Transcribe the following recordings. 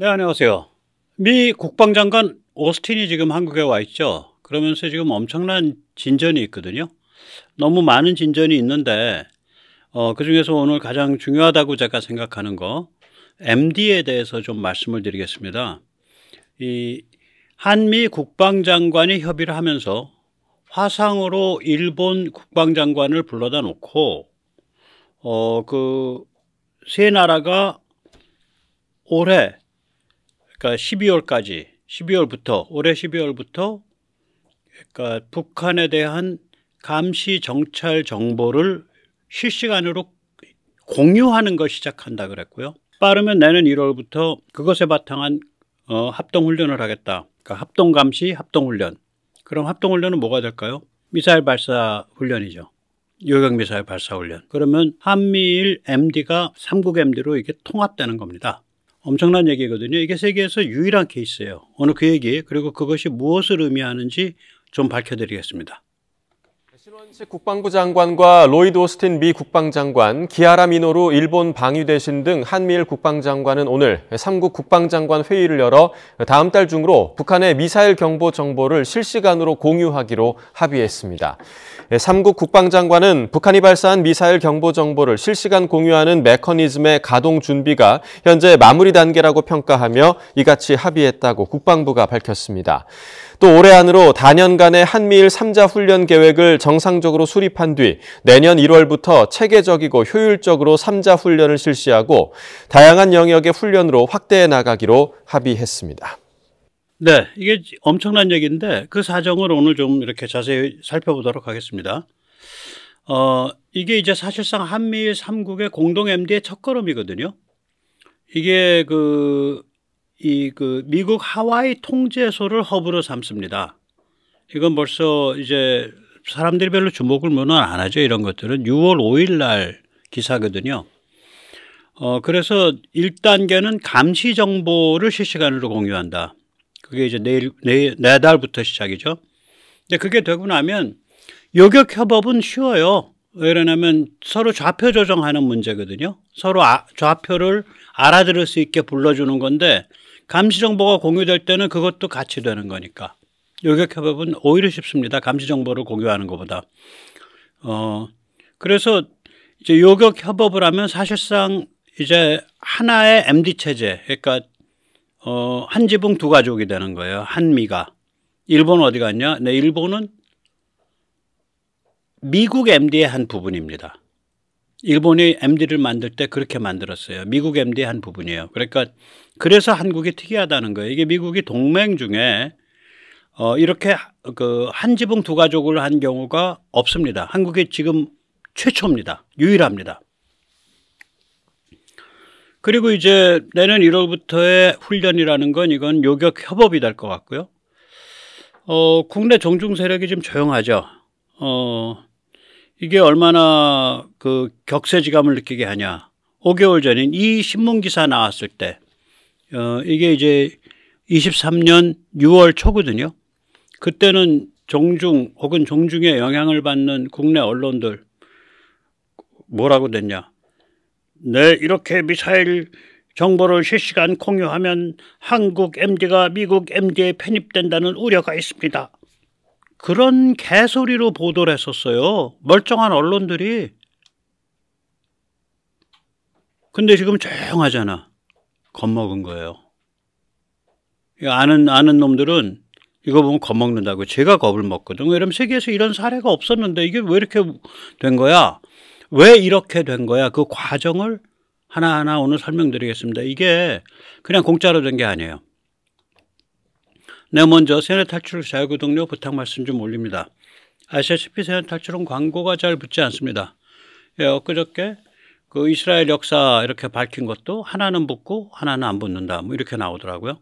네, 안녕하세요. 미 국방장관 오스틴이 지금 한국에 와 있죠. 그러면서 지금 엄청난 진전이 있거든요. 너무 많은 진전이 있는데 어, 그 중에서 오늘 가장 중요하다고 제가 생각하는 거 MD에 대해서 좀 말씀을 드리겠습니다. 이 한미 국방장관이 협의를 하면서 화상으로 일본 국방장관을 불러다 놓고 어, 그 세 나라가 올해 그러니까 12월까지 12월부터 올해 12월부터 그러니까 북한에 대한 감시 정찰 정보를 실시간으로 공유하는 걸 시작한다 그랬고요. 빠르면 내년 1월부터 그것에 바탕한 어, 합동 훈련을 하겠다. 그러니까 합동 감시, 합동 훈련. 그럼 합동 훈련은 뭐가 될까요? 미사일 발사 훈련이죠. 요격 미사일 발사 훈련. 그러면 한미일 MD가 3국 MD로 이게 통합되는 겁니다. 엄청난 얘기거든요. 이게 세계에서 유일한 케이스예요. 오늘 그 얘기 그리고 그것이 무엇을 의미하는지 좀 밝혀드리겠습니다. 신원식 국방부 장관과 로이드 오스틴 미 국방장관, 기아라 미노루 일본 방위대신 등 한미일 국방장관은 오늘 3국 국방장관 회의를 열어 다음 달 중으로 북한의 미사일 경보 정보를 실시간으로 공유하기로 합의했습니다. 3국 국방장관은 북한이 발사한 미사일 경보 정보를 실시간 공유하는 메커니즘의 가동 준비가 현재 마무리 단계라고 평가하며 이같이 합의했다고 국방부가 밝혔습니다. 또 올해 안으로 단년간의 한미일 3자 훈련 계획을 정상적으로 수립한 뒤 내년 1월부터 체계적이고 효율적으로 3자 훈련을 실시하고 다양한 영역의 훈련으로 확대해 나가기로 합의했습니다. 네, 이게 엄청난 얘기인데 그 사정을 오늘 좀 이렇게 자세히 살펴보도록 하겠습니다. 어, 이게 이제 사실상 한미일 3국의 공동 MD의 첫걸음이거든요. 이게 그 이그 미국 하와이 통제소를 허브로 삼습니다. 이건 벌써 이제 사람들이 별로 주목을 물론 안 하죠. 이런 것들은 6월 5일 날 기사거든요. 어, 그래서 1단계는 감시 정보를 실시간으로 공유한다. 그게 이제 내일, 내일, 내달부터 네 시작이죠. 근데 그게 되고 나면 요격 협업은 쉬워요. 왜냐하면 서로 좌표 조정하는 문제거든요. 서로 아, 좌표를 알아들을 수 있게 불러주는 건데 감시 정보가 공유될 때는 그것도 같이 되는 거니까. 요격 협업은 오히려 쉽습니다. 감시 정보를 공유하는 것보다. 어 그래서 이제 요격 협업을 하면 사실상 이제 하나의 MD 체제, 그러니까 어, 한 지붕 두 가족이 되는 거예요. 한미가. 일본 어디 갔냐? 네, 일본은 미국 MD의 한 부분입니다. 일본이 MD를 만들 때 그렇게 만들었어요. 미국 MD의 한 부분이에요. 그러니까 그래서 한국이 특이하다는 거예요. 이게 미국이 동맹 중에 어 이렇게 그한 지붕 두 가족을 한 경우가 없습니다. 한국이 지금 최초입니다. 유일합니다. 그리고 이제 내년 1월부터의 훈련이라는 건 이건 요격 협업이 될 것 같고요. 어, 국내 정중 세력이 좀 조용하죠. 어, 이게 얼마나 그 격세지감을 느끼게 하냐. 5개월 전인 이 신문 기사 나왔을 때 어, 이게 이제 23년 6월 초거든요. 그때는 종중 혹은 종중에 영향을 받는 국내 언론들 뭐라고 됐냐. 네, 이렇게 미사일 정보를 실시간 공유하면 한국 MD가 미국 MD에 편입된다는 우려가 있습니다. 그런 개소리로 보도를 했었어요. 멀쩡한 언론들이. 근데 지금 조용하잖아. 겁먹은 거예요. 아는 아는 놈들은 이거 보면 겁먹는다고 제가 겁을 먹거든. 왜냐면 세계에서 이런 사례가 없었는데 이게 왜 이렇게 된 거야? 왜 이렇게 된 거야? 그 과정을 하나하나 오늘 설명드리겠습니다. 이게 그냥 공짜로 된 게 아니에요. 네, 먼저 세뇌 탈출 자유구 동료 부탁 말씀 좀 올립니다. 아시다시피 세뇌 탈출은 광고가 잘 붙지 않습니다. 예, 엊그저께 그 이스라엘 역사 이렇게 밝힌 것도 하나는 붙고 하나는 안 붙는다. 뭐 이렇게 나오더라고요.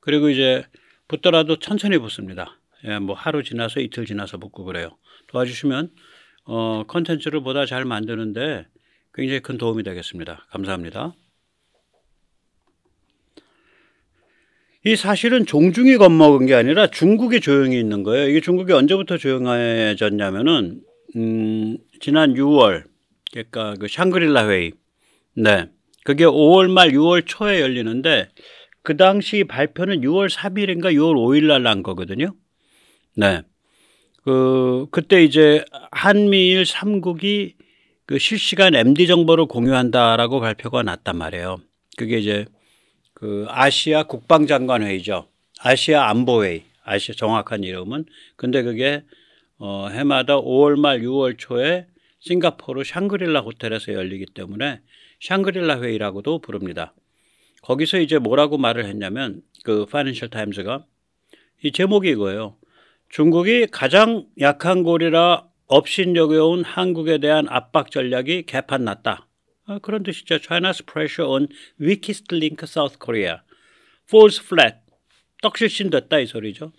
그리고 이제 붙더라도 천천히 붙습니다. 예, 뭐 하루 지나서 이틀 지나서 붙고 그래요. 도와주시면 어, 컨텐츠를 보다 잘 만드는데 굉장히 큰 도움이 되겠습니다. 감사합니다. 이 사실은 종중이 겁먹은 게 아니라 중국이 조용히 있는 거예요. 이게 중국이 언제부터 조용해졌냐면은 음, 지난 6월 그러니까 그 샹그릴라 회의. 네. 그게 5월 말 6월 초에 열리는데 그 당시 발표는 6월 3일인가 6월 5일 날 난 거거든요. 네. 그 그때 이제 한미일 3국이 그 실시간 MD 정보를 공유한다라고 발표가 났단 말이에요. 그게 이제 그 아시아 국방장관 회의죠. 아시아 안보 회의. 아시아 정확한 이름은 근데 그게 어 해마다 5월 말 6월 초에 싱가포르 샹그릴라 호텔에서 열리기 때문에 샹그릴라 회의라고도 부릅니다. 거기서 이제 뭐라고 말을 했냐면 그 파이낸셜 타임즈가 이 제목이 이거예요. 중국이 가장 약한 고리라 업신여겨온 한국에 대한 압박 전략이 개판났다. 아, 그런 뜻이죠. China's pressure on weakest link South Korea falls flat. 떡실신 됐다 이 소리죠.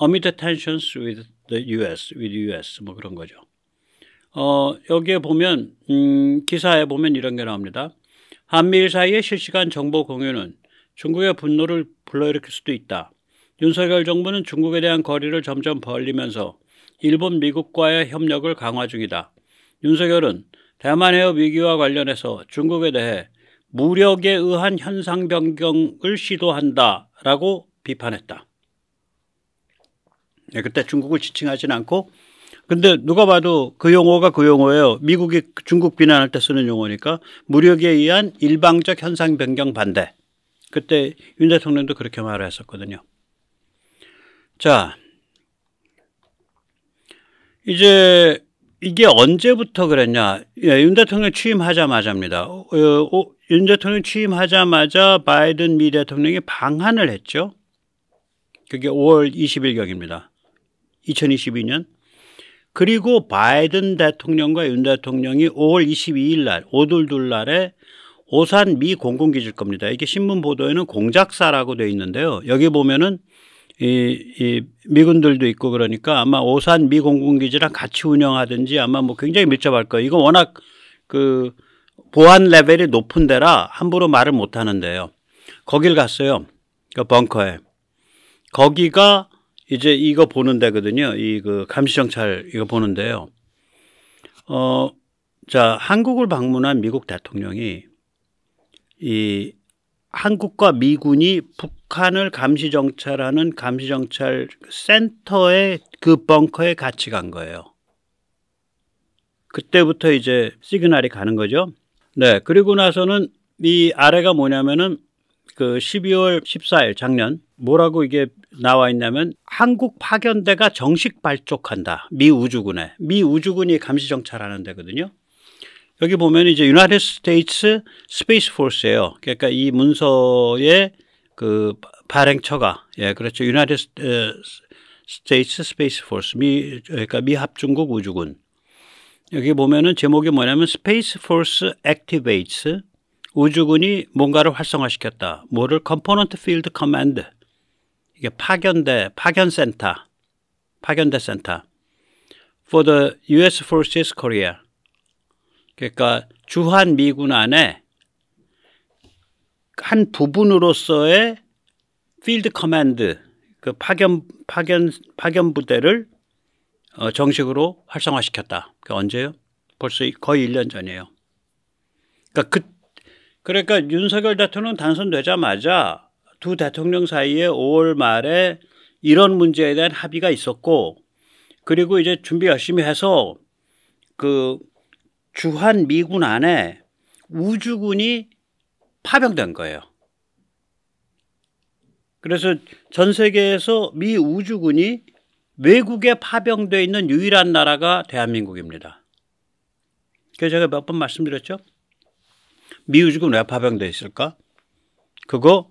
Amid tensions with the US, with US 뭐 그런 거죠. 어, 여기에 보면, 음, 기사에 보면 이런 게 나옵니다. 한미일 사이의 실시간 정보 공유는 중국의 분노를 불러일으킬 수도 있다. 윤석열 정부는 중국에 대한 거리를 점점 벌리면서 일본, 미국과의 협력을 강화 중이다. 윤석열은 대만 해협 위기와 관련해서 중국에 대해 무력에 의한 현상 변경을 시도한다라고 비판했다. 네, 그때 중국을 지칭하진 않고 근데 누가 봐도 그 용어가 그 용어예요. 미국이 중국 비난할 때 쓰는 용어니까 무력에 의한 일방적 현상 변경 반대. 그때 윤 대통령도 그렇게 말을 했었거든요. 자, 이제 이게 언제부터 그랬냐? 예, 윤 대통령 취임하자마자입니다. 어, 어, 어 윤 대통령 취임하자마자 바이든 미 대통령이 방한을 했죠. 그게 5월 20일경입니다. 2022년. 그리고 바이든 대통령과 윤 대통령이 5월 22일 날 오돌둘 날에 오산 미 공군기지일 겁니다. 이게 신문 보도에는 공작사라고 돼 있는데요. 여기 보면은 이, 이 미군들도 있고 그러니까 아마 오산 미 공군기지랑 같이 운영하든지 아마 뭐 굉장히 밀접할 거예요. 이거 워낙 그 보안 레벨이 높은 데라 함부로 말을 못 하는데요. 거길 갔어요. 그 벙커에. 거기가 이제 이거 보는 데거든요. 이 그 감시정찰 이거 보는데요. 어, 자, 한국을 방문한 미국 대통령이 이 한국과 미군이 북한을 감시정찰하는 감시정찰 센터에그 벙커에 같이 간 거예요. 그때부터 이제 시그널이 가는 거죠. 네. 그리고 나서는 이 아래가 뭐냐면은 그 12월 14일 작년 뭐라고 이게 나와 있냐면 한국 파견대가 정식 발족한다. 미 우주군에. 미 우주군이 감시 정찰하는 데거든요. 여기 보면 이제 United States Space Force예요. 그러니까 이 문서의 그 발행처가 예, 그렇죠. United 어, States Space Force. 미 그러니까 미 합중국 우주군. 여기 보면은 제목이 뭐냐면 Space Force Activates 우주군이 뭔가를 활성화시켰다. 뭐를 컴포넌트 필드 커맨드 이게 파견대 파견센터 파견대 센터 for the US forces Korea 그러니까 주한 미군 안에 한 부분으로서의 필드 커맨드 그 파견 파견 파견 부대를 어, 정식으로 활성화시켰다. 그 언제요? 벌써 거의 1년 전이에요. 그러니까 그 그러니까 윤석열 대통령 당선되자마자 두 대통령 사이에 5월 말에 이런 문제에 대한 합의가 있었고 그리고 이제 준비 열심히 해서 그 주한 미군 안에 우주군이 파병된 거예요. 그래서 전 세계에서 미 우주군이 외국에 파병되어 있는 유일한 나라가 대한민국입니다. 그래서 제가 몇 번 말씀드렸죠. 미우지군 왜 파병돼 있을까? 그거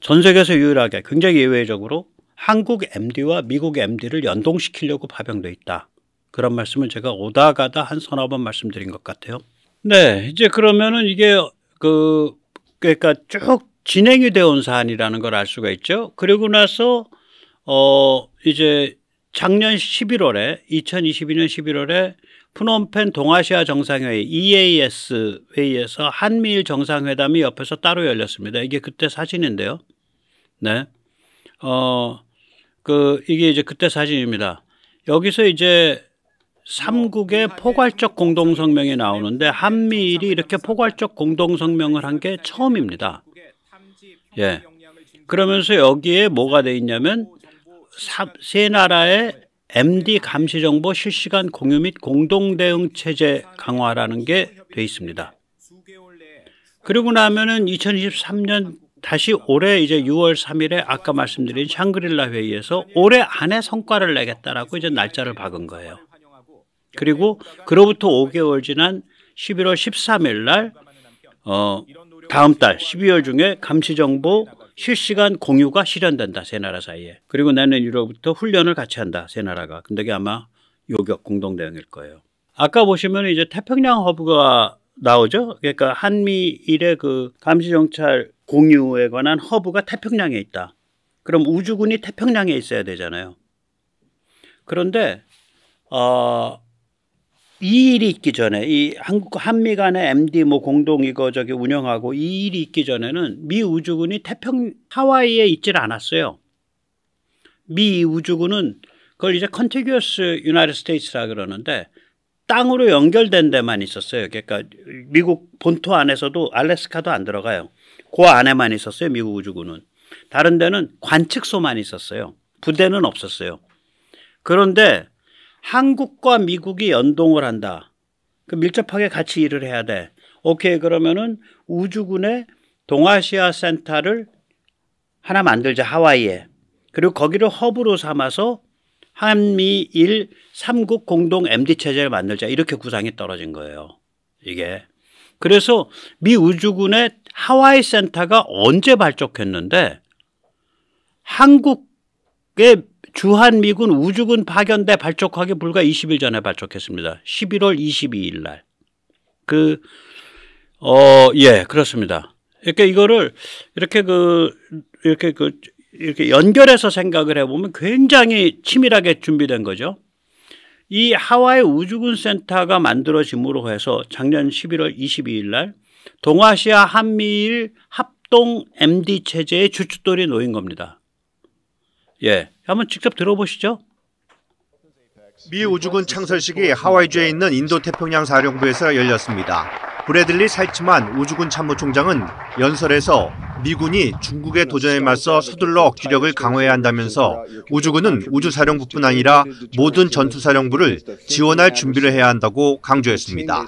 전 세계에서 유일하게 굉장히 예외적으로 한국 MD와 미국 MD를 연동시키려고 파병돼 있다. 그런 말씀을 제가 오다 가다 한 서너 번 말씀드린 것 같아요. 네, 이제 그러면은 이게 그 그러니까 쭉 진행이 되어 온 사안이라는 걸 알 수가 있죠. 그리고 나서 어 이제 작년 11월에 2022년 11월에 프놈펜 동아시아 정상회의 EAS 회의에서 한미일 정상회담이 옆에서 따로 열렸습니다. 이게 그때 사진인데요. 네. 어, 그, 이게 이제 그때 사진입니다. 여기서 이제 삼국의 포괄적 공동성명이 나오는데 한미일이 이렇게 포괄적 공동성명을 한 게 처음입니다. 예. 그러면서 여기에 뭐가 돼 있냐면 사, 세 나라의 MD 감시 정보 실시간 공유 및 공동 대응 체제 강화라는 게 돼 있습니다. 그리고 나면은 2023년 다시 올해 이제 6월 3일에 아까 말씀드린 샹그릴라 회의에서 올해 안에 성과를 내겠다라고 이제 날짜를 박은 거예요. 그리고 그로부터 5개월 지난 11월 13일 날 어, 다음 달 12월 중에 감시 정보 실시간 공유가 실현된다 세 나라 사이에. 그리고 내년 1월부터 훈련을 같이 한다 세 나라가. 근데 그게 아마 요격 공동 대응일 거예요. 아까 보시면 이제 태평양 허브가 나오죠. 그러니까 한미일의 그 감시정찰 공유에 관한 허브가 태평양에 있다. 그럼 우주군이 태평양에 있어야 되잖아요. 그런데 어, 이 일이 있기 전에 이 한국 한미 간의 MD 뭐 공동 이거 저기 운영하고 이 일이 있기 전에는 미 우주군이 태평 하와이에 있질 않았어요. 미 우주군은 그걸 이제 컨티규어스 유나이티드 스테이츠라 그러는데 땅으로 연결된 데만 있었어요. 그러니까 미국 본토 안에서도 알래스카도 안 들어가요. 그 안에만 있었어요. 미국 우주군은. 다른 데는 관측소만 있었어요. 부대는 없었어요. 그런데 한국과 미국이 연동을 한다. 그 밀접하게 같이 일을 해야 돼. 오케이 그러면은 우주군의 동아시아 센터를 하나 만들자 하와이에. 그리고 거기를 허브로 삼아서 한미일 3국 공동 MD 체제를 만들자 이렇게 구상이 떨어진 거예요. 이게. 그래서 미 우주군의 하와이 센터가 언제 발족했는데 한국의 주한미군 우주군 파견대 발족하기 불과 20일 전에 발족했습니다. 11월 22일 날. 그, 어, 예, 그렇습니다. 이렇게 이거를 이렇게 그, 이렇게 그, 이렇게 연결해서 생각을 해보면 굉장히 치밀하게 준비된 거죠. 이 하와이 우주군 센터가 만들어짐으로 해서 작년 11월 22일 날 동아시아 한미일 합동 MD 체제의 주춧돌이 놓인 겁니다. 예, 한번 직접 들어보시죠. 미 우주군 창설식이 하와이주에 있는 인도태평양 사령부에서 열렸습니다. 브래들리 살츠만 우주군 참모총장은 연설에서 미군이 중국의 도전에 맞서 서둘러 억지력을 강화해야 한다면서 우주군은 우주사령부뿐 아니라 모든 전투사령부를 지원할 준비를 해야 한다고 강조했습니다.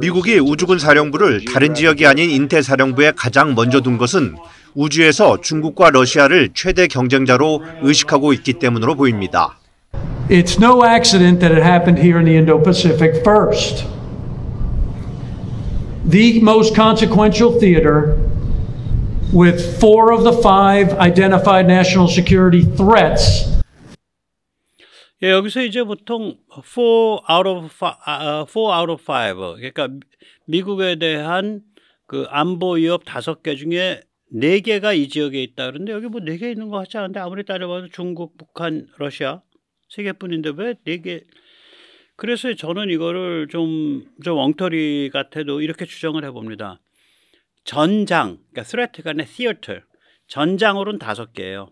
미국이 우주군 사령부를 다른 지역이 아닌 인태사령부에 가장 먼저 둔 것은 우주에서 중국과 러시아를 최대 경쟁자로 의식하고 있기 때문으로 보입니다. It's no accident that it happened here in the Indo-Pacific first. The most consequential theater with four of the five identified national security threats. 예, 여기서 이제 보통 4 out of 5, uh, 4 out of 5 그러니까 미국에 대한 그 안보 위협 다섯 개 중에 네 개가 이 지역에 있다. 그런데 여기 뭐 네 개 있는 것 같지 않은데 아무리 따져봐도 중국, 북한, 러시아 세 개뿐인데 왜 네 개? 그래서 저는 이거를 좀좀 엉터리 같아도 이렇게 추정을 해봅니다. 전장, 그러니까 스레트 간의 t 어 e 전장으로는 다섯 개예요.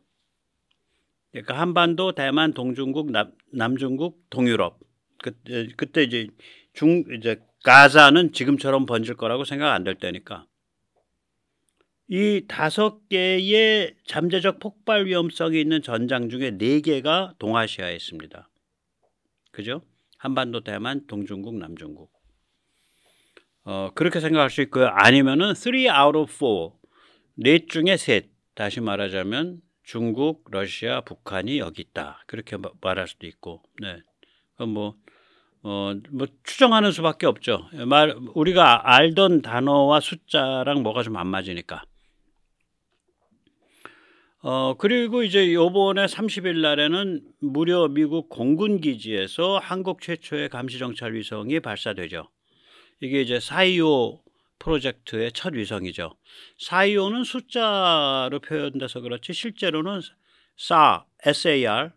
그러니까 한반도, 대만, 동중국, 남, 남중국, 동유럽. 그, 그때 이제 중 이제 가자는 지금처럼 번질 거라고 생각 안 될 때니까. 이 다섯 개의 잠재적 폭발 위험성이 있는 전장 중에 네 개가 동아시아에 있습니다. 그죠? 한반도, 대만, 동중국, 남중국. 어, 그렇게 생각할 수 있고요. 아니면은 3 out of 4. 넷 중에 셋. 다시 말하자면 중국, 러시아, 북한이 여기 있다. 그렇게 말할 수도 있고. 네. 그럼 뭐 어, 뭐 추정하는 수밖에 없죠. 예, 말 우리가 아, 알던 단어와 숫자랑 뭐가 좀 안 맞으니까. 어, 그리고 이제 요번에 30일 날에는 무려 미국 공군 기지에서 한국 최초의 감시정찰 위성이 발사되죠. 이게 이제 사이오 프로젝트의 첫 위성이죠. 사이오는 숫자로 표현돼서 그렇지 실제로는 사 SAR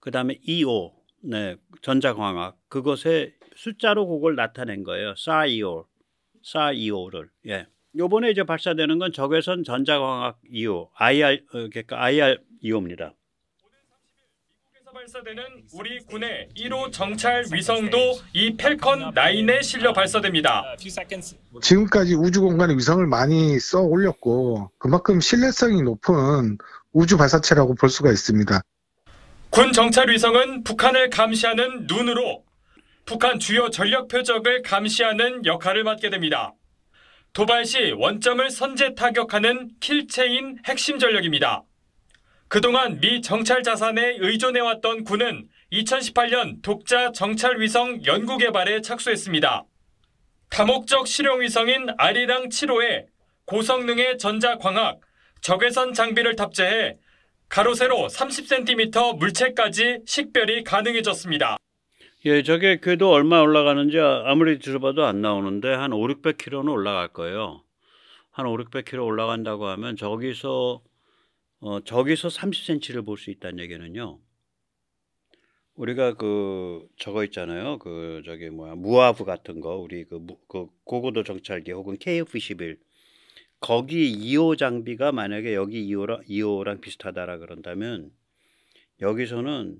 그다음에 EO 네, 전자광학 그것에 숫자로 그걸 나타낸 거예요. 사이오. 사이오를. 예. 요번에 이제 발사되는 건 적외선 전자광학 이오 e IR 어, 그러니까 IR 이오입니다 e 발사되는 우리 군의 1호 정찰 위성도 이 펠컨 9에 실려 발사됩니다. 지금까지 우주 공간에 위성을 많이 써 올렸고 그만큼 신뢰성이 높은 우주 발사체라고 볼 수가 있습니다. 군 정찰 위성은 북한을 감시하는 눈으로 북한 주요 전력 표적을 감시하는 역할을 맡게 됩니다. 도발 시 원점을 선제 타격하는 킬체인 핵심 전력입니다. 그동안 미 정찰 자산에 의존해왔던 군은 2018년 독자 정찰위성 연구개발에 착수했습니다. 다목적 실용위성인 아리랑 7호에 고성능의 전자광학, 적외선 장비를 탑재해 가로세로 30cm 물체까지 식별이 가능해졌습니다. 예, 저게 궤도 얼마 올라가는지 아무리 들어봐도 안 나오는데 한 5, 600km는 올라갈 거예요. 한 5, 600km 올라간다고 하면 저기서 어, 저기서 30cm를 볼 수 있다는 얘기는요. 우리가 그 저거 있잖아요. 그 저기 뭐야 무하브 같은 거 우리 그, 그 고고도 정찰기 혹은 k f 2 1 거기 2호 장비가 만약에 여기 2호랑 2호랑 비슷하다라 그런다면 여기서는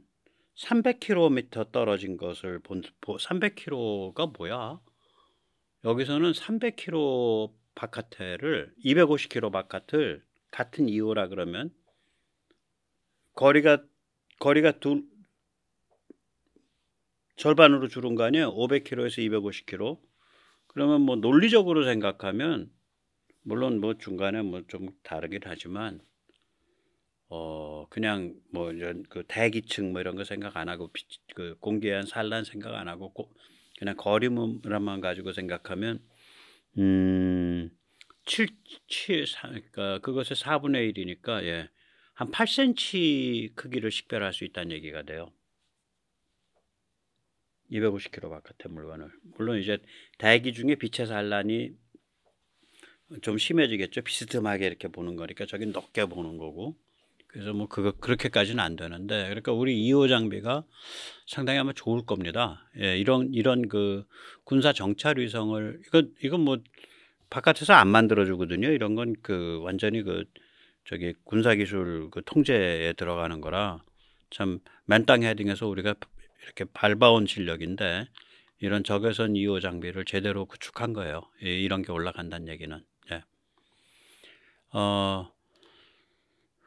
300km 떨어진 것을 본 300km가 뭐야? 여기서는 300km 바깥을 250km 바깥을 같은 이유라 그러면 거리가 거리가 두 절반으로 줄은 거 아니에요? 500km에서 250km. 그러면 뭐 논리적으로 생각하면 물론 뭐 중간에 뭐 좀 다르긴 하지만 어 그냥 뭐 이런 그 대기층 뭐 이런 거 생각 안 하고 그 공개한 산란 생각 안 하고 고, 그냥 거리만 가지고 생각하면 음 7치 그러니까 그것의 4분의 1이니까 예. 한 8cm 크기를 식별할 수 있다는 얘기가 돼요. 250km 바깥의 물건을. 물론 이제 대기 중에 빛의 산란이 좀 심해지겠죠. 비스듬하게 이렇게 보는 거니까 저긴 높게 보는 거고. 그래서 뭐 그거 그렇게까지는 안 되는데 그러니까 우리 2호 장비가 상당히 아마 좋을 겁니다. 예, 이런 이런 그 군사 정찰 위성을 이건 이건 뭐 바깥에서 안 만들어주거든요. 이런 건 그 완전히 그 저기 군사기술 그 통제에 들어가는 거라 참 맨땅 헤딩에서 우리가 이렇게 밟아온 실력인데 이런 적외선 2호 장비를 제대로 구축한 거예요. 예, 이런 게 올라간다는 얘기는. 예. 어,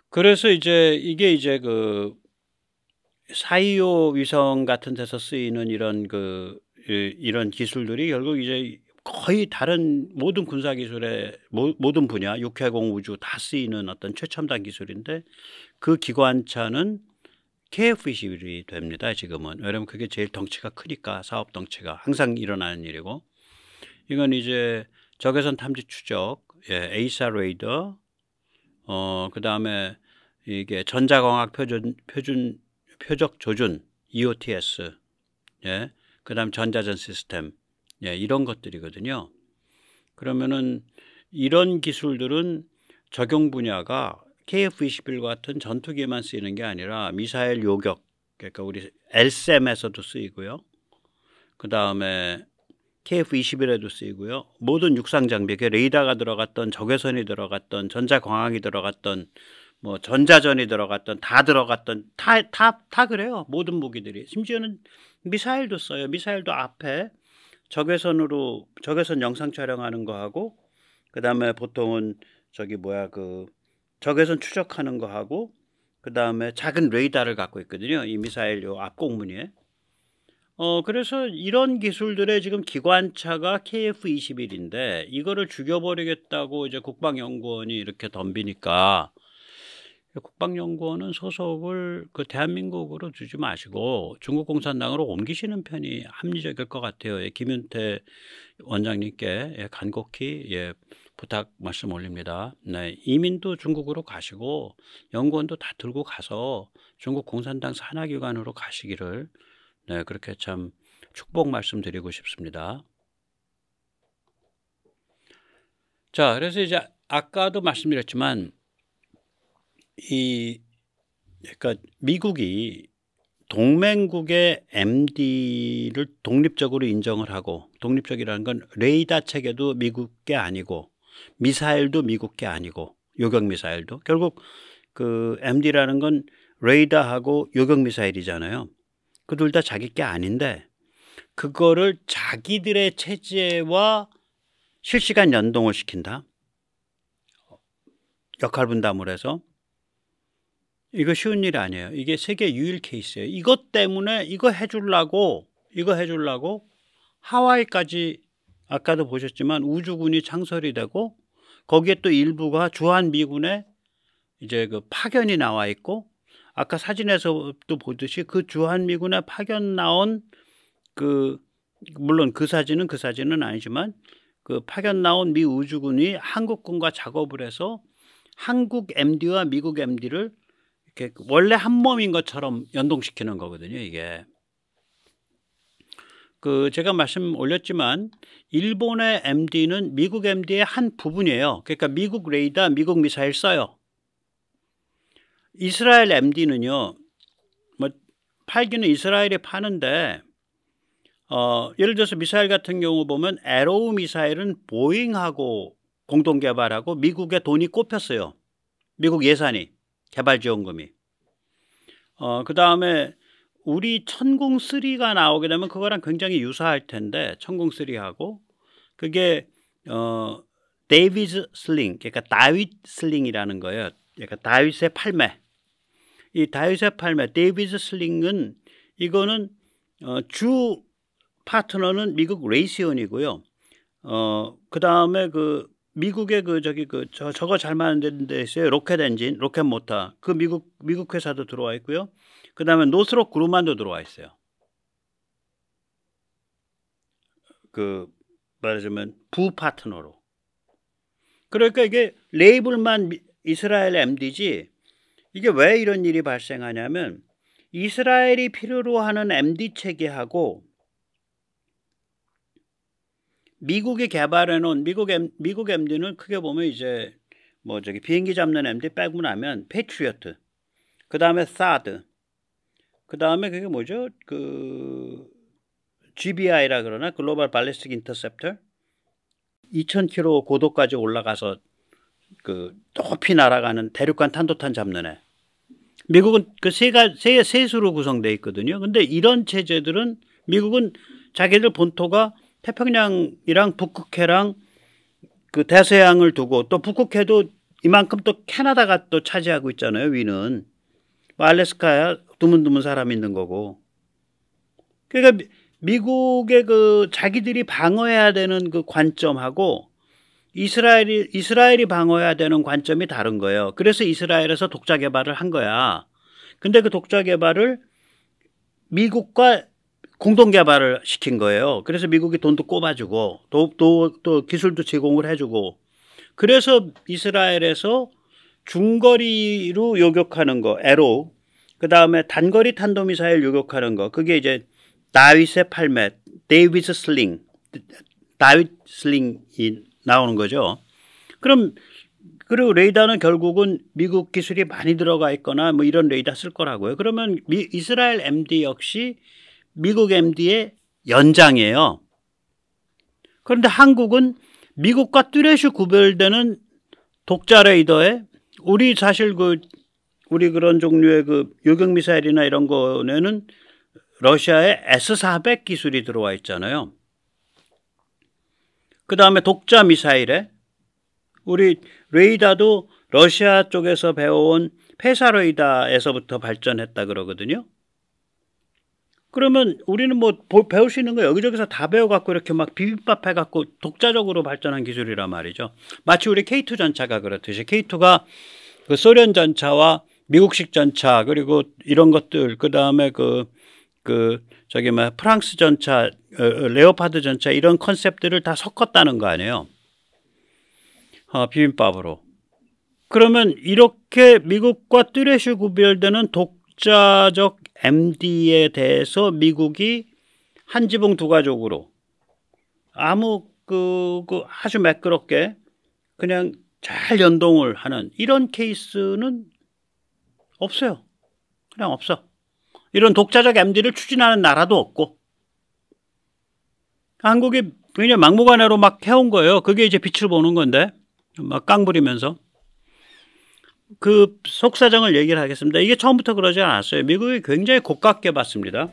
그래서 이제 이게 이제 그 사이오 위성 같은 데서 쓰이는 이런 그 이런 기술들이 결국 이제 거의 다른 모든 군사 기술의 모든 분야 육해공 우주 다 쓰이는 어떤 최첨단 기술인데 그 기관차는 KF-21이 됩니다. 지금은 왜냐하면 그게 제일 덩치가 크니까 사업 덩치가 항상 일어나는 일이고 이건 이제 적외선 탐지 추적, 예, 에이사 레이더, 어, 그 다음에 이게 전자광학 표준, 표준, 표적 조준, EOTS, 예, 그 다음 전자전 시스템, 예, 이런 것들이거든요. 그러면은 이런 기술들은 적용 분야가 KF-21 같은 전투기에만 쓰이는 게 아니라 미사일 요격, 그러니까 우리 l s m 에서도 쓰이고요. 그 다음에 KF-21에도 쓰이고요. 모든 육상 장비, 그 레이더가 들어갔던 적외선이 들어갔던 전자광학이 들어갔던 뭐 전자전이 들어갔던 다 들어갔던 다 다 다 그래요. 모든 무기들이 심지어는 미사일도 써요. 미사일도 앞에 적외선으로 적외선 영상 촬영하는 거 하고 그다음에 보통은 저기 뭐야 그 적외선 추적하는 거 하고 그다음에 작은 레이더를 갖고 있거든요. 이 미사일 요앞공늬에어 그래서 이런 기술들의 지금 기관차가 KF-21인데 이거를 죽여버리겠다고 이제 국방연구원이 이렇게 덤비니까 국방연구원은 소속을 그 대한민국으로 주지 마시고 중국 공산당으로 옮기시는 편이 합리적일 것 같아요. 예, 김윤태 원장님께 예, 간곡히 예, 부탁 말씀 올립니다. 네, 이민도 중국으로 가시고 연구원도 다 들고 가서 중국 공산당 산하기관으로 가시기를 네, 그렇게 참 축복 말씀드리고 싶습니다. 자, 그래서 이제 아까도 말씀드렸지만 이 그러니까 미국이 동맹국의 MD를 독립적으로 인정을 하고 독립적이라는 건 레이다 체계도 미국 게 아니고 미사일도 미국 게 아니고 요격 미사일도 결국 그 MD라는 건레이더하고 요격 미사일이잖아요. 그 둘 다 자기 게 아닌데 그거를 자기들의 체제와 실시간 연동을 시킨다. 역할 분담을 해서 이거 쉬운 일 아니에요. 이게 세계 유일 케이스예요. 이것 때문에 이거 해줄라고 이거 해줄라고 하와이까지 아까도 보셨지만 우주군이 창설이 되고 거기에 또 일부가 주한 미군의 이제 그 파견이 나와 있고 아까 사진에서도 보듯이 그 주한 미군의 파견 나온 그 물론 그 사진은 그 사진은 아니지만 그 파견 나온 미 우주군이 한국군과 작업을 해서 한국 MD와 미국 MD를 원래 한 몸인 것처럼 연동시키는 거거든요, 이게. 그 제가 말씀 올렸지만 일본의 MD는 미국 MD의 한 부분이에요. 그러니까 미국 레이더, 미국 미사일 써요. 이스라엘 MD는요. 뭐 팔기는 이스라엘이 파는데 어, 예를 들어서 미사일 같은 경우 보면 에로우 미사일은 보잉하고 공동 개발하고 미국의 돈이 꼽혔어요. 미국 예산이. 개발지원금이. 어, 그 다음에 우리 천공3가 나오게 되면 그거랑 굉장히 유사할 텐데, 천공3하고, 그게, 어, 데이비즈 슬링, 그러니까 다윗 슬링이라는 거예요. 그러니까 다윗의 팔매. 이 다윗의 팔매, 데이비즈 슬링은 이거는 어, 주 파트너는 미국 레이시온이고요. 어, 그 다음에 그 미국의 그 저기 그저 저거 잘 만드는 데 있어요. 로켓 엔진, 로켓 모터. 그 미국 미국 회사도 들어와 있고요. 그다음에 노스록 그루만도 들어와 있어요. 그 말하자면 부 파트너로. 그러니까 이게 레이블만 이스라엘 MD지 이게 왜 이런 일이 발생하냐면 이스라엘이 필요로 하는 MD 체계하고 미국이 개발해 놓은 미국 M, 미국 MD는 크게 보면 이제 뭐 저기 비행기 잡는 MD 빼고 나면 패트리어트 그다음에 사드 그다음에 그게 뭐죠? 그 GBI라 그러나 글로벌 발리스틱 인터셉터 2000km 고도까지 올라가서 그 높이 날아가는 대륙간 탄도탄 잡는 애. 미국은 그 세가 세, 세 수로 구성돼 있거든요. 근데 이런 체제들은 미국은 자기들 본토가 태평양이랑 북극해랑 그 대서양을 두고 또 북극해도 이만큼 또 캐나다가 또 차지하고 있잖아요. 위는 뭐 알래스카야 두문두문 사람 있는 거고. 그러니까 미국의 그 자기들이 방어해야 되는 그 관점하고 이스라엘이 이스라엘이 방어해야 되는 관점이 다른 거예요. 그래서 이스라엘에서 독자 개발을 한 거야. 근데 그 독자 개발을 미국과 공동 개발을 시킨 거예요. 그래서 미국이 돈도 꼽아주고 또, 또, 또 기술도 제공을 해주고 그래서 이스라엘에서 중거리로 요격하는 거 에로 그 다음에 단거리 탄도미사일 요격하는 거 그게 이제 다윗의 팔맷 데이비스 슬링 다윗 슬링이 나오는 거죠. 그럼 그리고 레이더는 결국은 미국 기술이 많이 들어가 있거나 뭐 이런 레이더 쓸 거라고요. 그러면 미, 이스라엘 MD 역시 미국 MD의 연장이에요. 그런데 한국은 미국과 뚜렷이 구별되는 독자 레이더에 우리 사실 그 우리 그런 종류의 그 요격 미사일이나 이런 거에는 러시아의 S400 기술이 들어와 있잖아요. 그 다음에 독자 미사일에 우리 레이더도 러시아 쪽에서 배워온 페사레이더에서부터 발전했다 그러거든요. 그러면 우리는 뭐 배울 수 있는 거 여기저기서 다 배워갖고 이렇게 막 비빔밥 해갖고 독자적으로 발전한 기술이란 말이죠. 마치 우리 K2 전차가 그렇듯이 K2가 그 소련 전차와 미국식 전차 그리고 이런 것들 그다음에 그 그 저기 뭐 프랑스 전차 어, 어, 레오파드 전차 이런 컨셉들을 다 섞었다는 거 아니에요. 어, 비빔밥으로. 그러면 이렇게 미국과 뚜렷이 구별되는 독자적 MD에 대해서 미국이 한 지붕 두 가족으로 아무 그, 그 아주 매끄럽게 그냥 잘 연동을 하는 이런 케이스는 없어요. 그냥 없어. 이런 독자적 MD를 추진하는 나라도 없고 한국이 그냥 막무가내로 막 해온 거예요. 그게 이제 빛을 보는 건데 막 깡부리면서. 그 속사정을 얘기를 하겠습니다. 이게 처음부터 그러지 않았어요. 미국이 굉장히 고깝게 봤습니다.